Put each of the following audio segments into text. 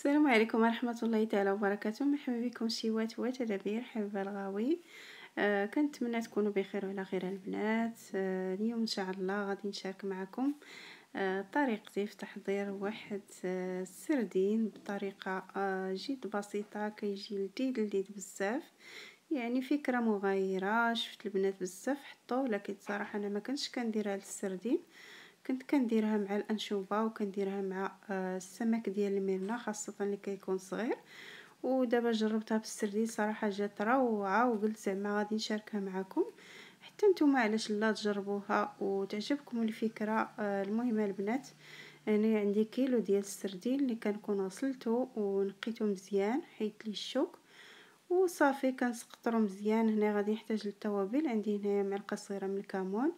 السلام عليكم ورحمة الله تعالى وبركاته مرحبا بكم شيوات وتدابير حبيبة الغاوي آه كنتمنى تكونوا بخير وعلى خير البنات آه اليوم ان شاء الله غادي نشارك معكم آه طريقتي في تحضير واحد آه السردين بطريقة آه جد بسيطة كيجي لذيذ لذيذ بزاف يعني فكرة مغايرة شفت البنات بزاف حطوه لكن صراحة انا ما كنتش كنديرها للسردين آه كنت كنديرها مع الانشوبه وكنديرها مع آه، السمك ديال الميرنا خاصه اللي كيكون صغير ودابا جربتها بالسردين صراحه جات روعه وقلت زعما غادي نشاركها معكم حتى نتوما علاش لا تجربوها وتعجبكم الفكره آه، المهم البنات انا يعني عندي كيلو ديال السردين اللي كنكون غسلته ونقيته مزيان حيت لي الشوك وصافي كنسقطرو مزيان هنا غادي نحتاج للتوابل عندي هنايا معلقه صغيره من الكمون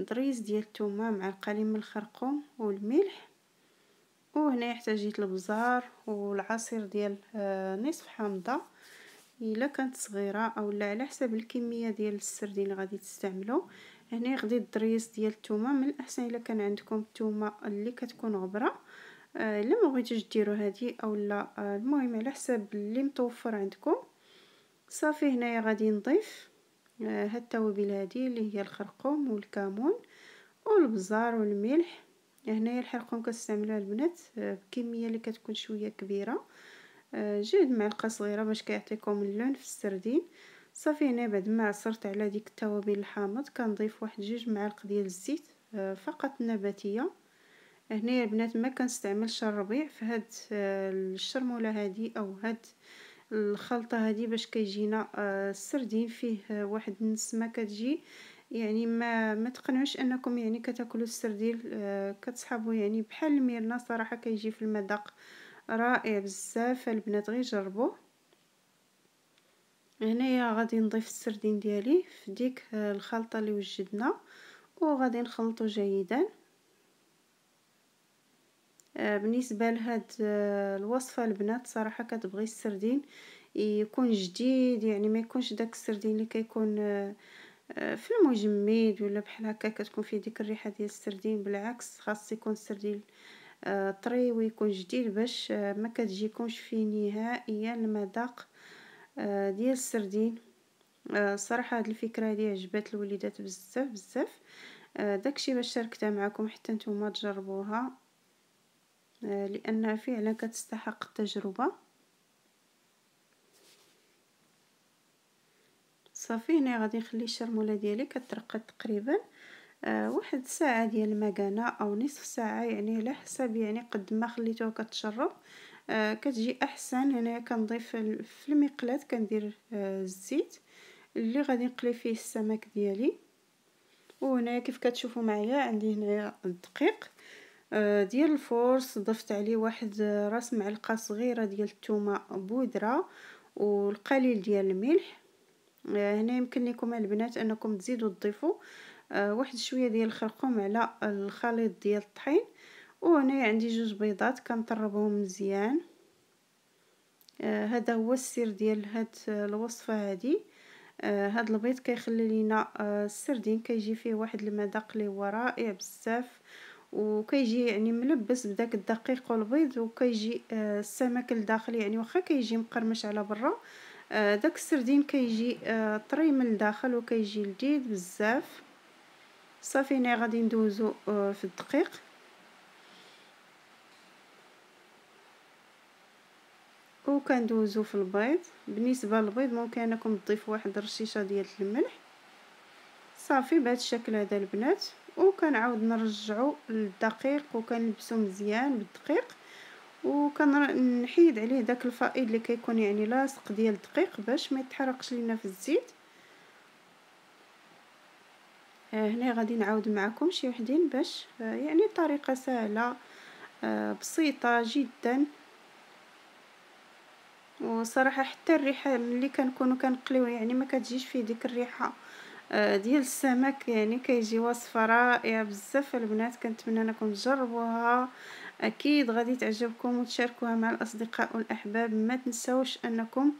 ضريس ديال الثومه مع القليل من الخرقوم والملح وهنا احتاجيت البزار والعصير ديال آه، نصف حامضه الا كانت صغيره اولا على حسب الكميه ديال السردين اللي غادي تستعملو هنا غادي الضريز ديال الثومه من الاحسن الا كان عندكم الثومه اللي كتكون غبره آه، الا ما بغيتوش ديروا هذه اولا آه، المهم على حسب اللي متوفر عندكم صافي هنايا غادي نضيف هاد آه، التوابل هادي اللي هي الخرقوم والكمون والبزار والملح هنايا الحرقوم كنستعملوها البنات آه، بكميه اللي كتكون شويه كبيره آه، جوج معلقه صغيره باش كيعطيكم اللون في السردين صافي هنا بعد ما عصرت على ديك التوابل الحامض كنضيف واحد جوج معالق ديال الزيت فقط نباتيه هنايا البنات ما كنستعملش الربيع في هاد الشرموله هادي او هاد الخلطه هذه باش كيجينا آه، السردين فيه آه، واحد النسمه كتجي يعني ما ما تقنعوش انكم يعني كتاكلوا السرديل آه، كتصحابوا يعني بحال الميرنا صراحه كيجي في المذاق رائع بزاف البنات غير جربوه هنايا غادي نضيف السردين ديالي في ديك الخلطه اللي وجدنا وغادي نخلطو جيدا آه، بالنسبه لهاد آه، الوصفه البنات صراحه كتبغي السردين يكون جديد يعني ما يكونش داك السردين اللي كيكون آه، في المجمد ولا بحال هكا كتكون فيه ديك الريحه ديال السردين بالعكس خاص يكون السردين طري ويكون جديد باش ما كتجيكمش فيه نهائيا المذاق ديال السردين صراحه هاد الفكره هذه عجبات الوليدات بزاف بزاف داكشي باش شاركتها معكم حتى نتوما تجربوها آه، لأنها فعلا كتستحق التجربة صافي هنا غادي نخلي الشرمولة ديالي كترقد تقريبا آه، واحد ساعة ديال المكانة أو نصف ساعة يعني على حساب يعني قد ما خليتوها كتشرب آه، كتجي أحسن هنايا كنضيف في المقلاة كندير الزيت اللي غادي نقلي فيه السمك ديالي وهنايا كيف كتشوفوا معايا عندي هنايا الدقيق آه، ديال الفورس ضفت عليه واحد آه، راس معلقه صغيره ديال الثومه بودره والقليل ديال الملح آه، هنا يمكن لكم البنات انكم تزيدوا تضيفوا واحد شويه ديال الخرقوم على الخليط ديال الطحين وهنا عندي جوج بيضات كنطربهم مزيان هذا هو السر ديال هاد الوصفه هذه هاد البيض كيخلي لينا السردين كيجي فيه واحد المذاق اللي هو رائع بزاف وكيجي يعني ملبس بداك الدقيق والبيض وكيجي آه، السمك الداخلي يعني واخا كيجي مقرمش على برا آه، داك السردين كيجي آه، طري من الداخل وكيجي لذيذ بزاف صافي انا غادي ندوزو في الدقيق وكندوزو في البيض بالنسبه للبيض ممكن انكم تضيفوا واحد الرشيشه ديال الملح صافي بهذا الشكل هذا البنات وكنعاود نرجعو للدقيق وكنلبسو مزيان بالدقيق وكنحيد عليه داك الفائض اللي كيكون يعني لاصق ديال الدقيق باش ما يتحرقش لينا في الزيت آه، هنا غادي نعاود معكم شي وحدين باش آه، يعني طريقه سهله آه، بسيطه جدا وصراحه حتى الريحه ملي كنكونوا كنقليو يعني ما كتجيش فيه ديك الريحه آه، ديال السمك يعني كيجي وصفه رائعه بزاف البنات كنتمنى انكم تجربوها اكيد غادي تعجبكم وتشاركوها مع الاصدقاء والاحباب ما تنساوش انكم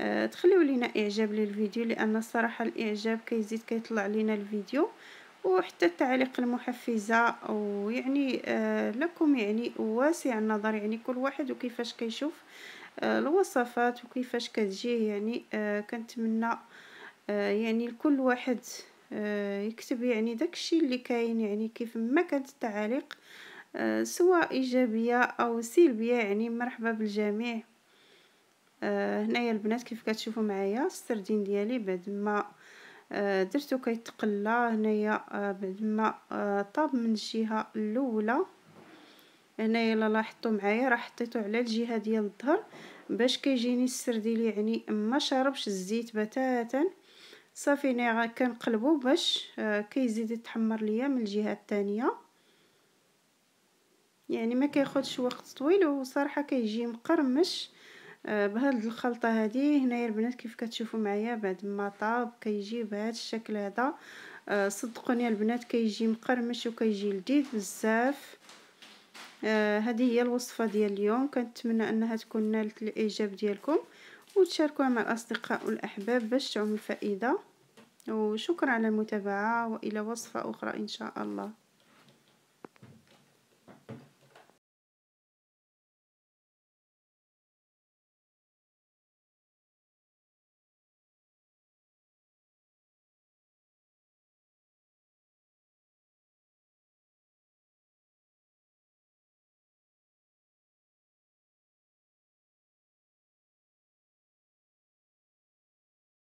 آه، تخليو لينا اعجاب للفيديو لان صراحه الاعجاب كيزيد كيطلع لينا الفيديو وحتى التعليق المحفزه ويعني آه، لكم يعني واسع النظر يعني كل واحد وكيفاش كيشوف الوصفات وكيفاش كتجي يعني كنتمنى آه، يعني لكل واحد آه، يكتب يعني داكشي اللي كاين يعني كيف ما كانت التعاليق آه، سواء ايجابيه او سلبيه يعني مرحبا بالجميع هنايا البنات كيف كتشوفوا معايا السردين ديالي بعد ما درتو كيتقلى هنايا بعد ما طاب من الجهه الاولى هنايا الا لاحظتوا معايا راه حطيتو على الجهه ديال الظهر باش كيجيني السرديل يعني ما شربش الزيت بتاتا صافي انا كنقلبو باش آه، كيزيد يتحمر ليا من الجهه الثانيه يعني ما كياخذش وقت طويل وصراحه كيجي مقرمش آه، بهاد الخلطه هذه هنايا البنات كيف كتشوفوا معايا بعد ما طاب كيجي بهذا الشكل هذا آه، صدقوني البنات كيجي مقرمش وكيجي لذيذ بزاف هذه هي الوصفه ديال اليوم كنتمنى انها تكون نالت الاعجاب ديالكم وتشاركوها مع الأصدقاء والأحباب باش تعم الفائدة وشكرا على المتابعة وإلى وصفة أخرى إن شاء الله